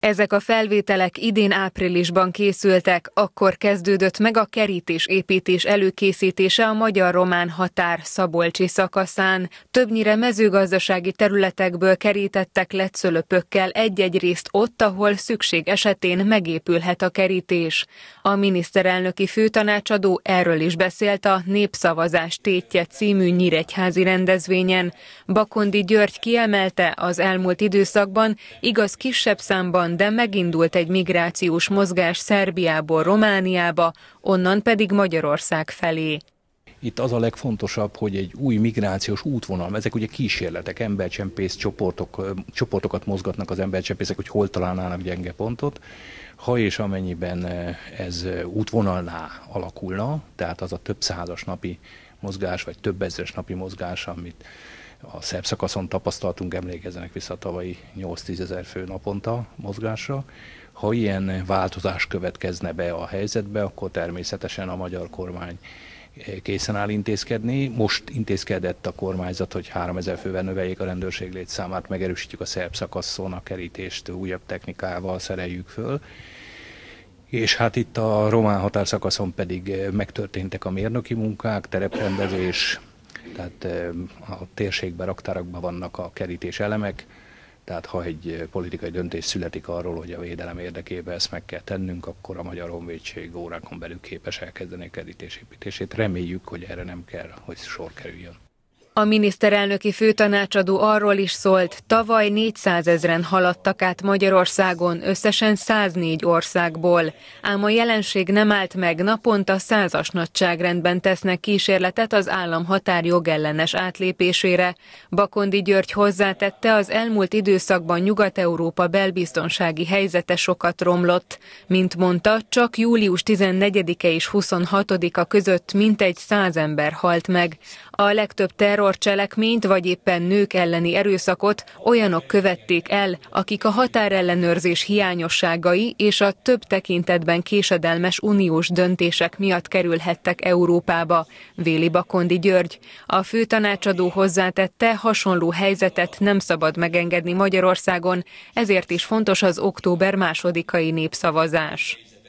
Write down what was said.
Ezek a felvételek idén áprilisban készültek, akkor kezdődött meg a kerítés építés előkészítése a magyar-román határ Szabolcsi szakaszán. Többnyire mezőgazdasági területekből kerítettek letszölöpökkel egy-egy részt ott, ahol szükség esetén megépülhet a kerítés. A miniszterelnöki főtanácsadó erről is beszélt a Népszavazás tétje című nyíregyházi rendezvényen. Bakondi György kiemelte, az elmúlt időszakban igaz kisebb számban Májusban, de megindult egy migrációs mozgás Szerbiából Romániába, onnan pedig Magyarország felé. Itt az a legfontosabb, hogy egy új migrációs útvonal, ezek ugye kísérletek, embercsempész csoportok, csoportokat mozgatnak az embercsempészek, hogy hol találnának gyenge pontot. Ha és amennyiben ez útvonalná alakulna, tehát az a több százas napi mozgás, vagy több ezres napi mozgás, amit a szerb szakaszon tapasztaltunk, emlékezzenek vissza a tavalyi 8-10 ezer fő naponta mozgásra. Ha ilyen változás következne be a helyzetbe, akkor természetesen a magyar kormány eh, készen áll intézkedni. Most intézkedett a kormányzat, hogy 3000 fővel növeljék a rendőrség létszámát, megerősítjük a szerb szakaszon a kerítést, újabb technikával szereljük föl és hát itt a román határszakaszon pedig eh, megtörténtek a mérnöki munkák, tereprendezés, tehát a térségben, raktárakban vannak a kerítés elemek, tehát ha egy politikai döntés születik arról, hogy a védelem érdekében ezt meg kell tennünk, akkor a Magyar Honvédség órákon belül képes elkezdeni a kerítésépítését. Reméljük, hogy erre nem kell, hogy sor kerüljön. A miniszterelnöki főtanácsadó arról is szólt, tavaly 400 ezeren haladtak át Magyarországon, összesen 104 országból. Ám a jelenség nem állt meg, naponta százas nagyságrendben tesznek kísérletet az állam határ jogellenes átlépésére. Bakondi György hozzátette, az elmúlt időszakban Nyugat-Európa belbiztonsági helyzete sokat romlott. Mint mondta, csak július 14-e és 26-a között mintegy 100 ember halt meg. A legtöbb terror terrorcselekményt vagy éppen nők elleni erőszakot olyanok követték el, akik a határellenőrzés hiányosságai és a több tekintetben késedelmes uniós döntések miatt kerülhettek Európába, véli Bakondi György. A főtanácsadó hozzátette, hasonló helyzetet nem szabad megengedni Magyarországon, ezért is fontos az október másodikai népszavazás.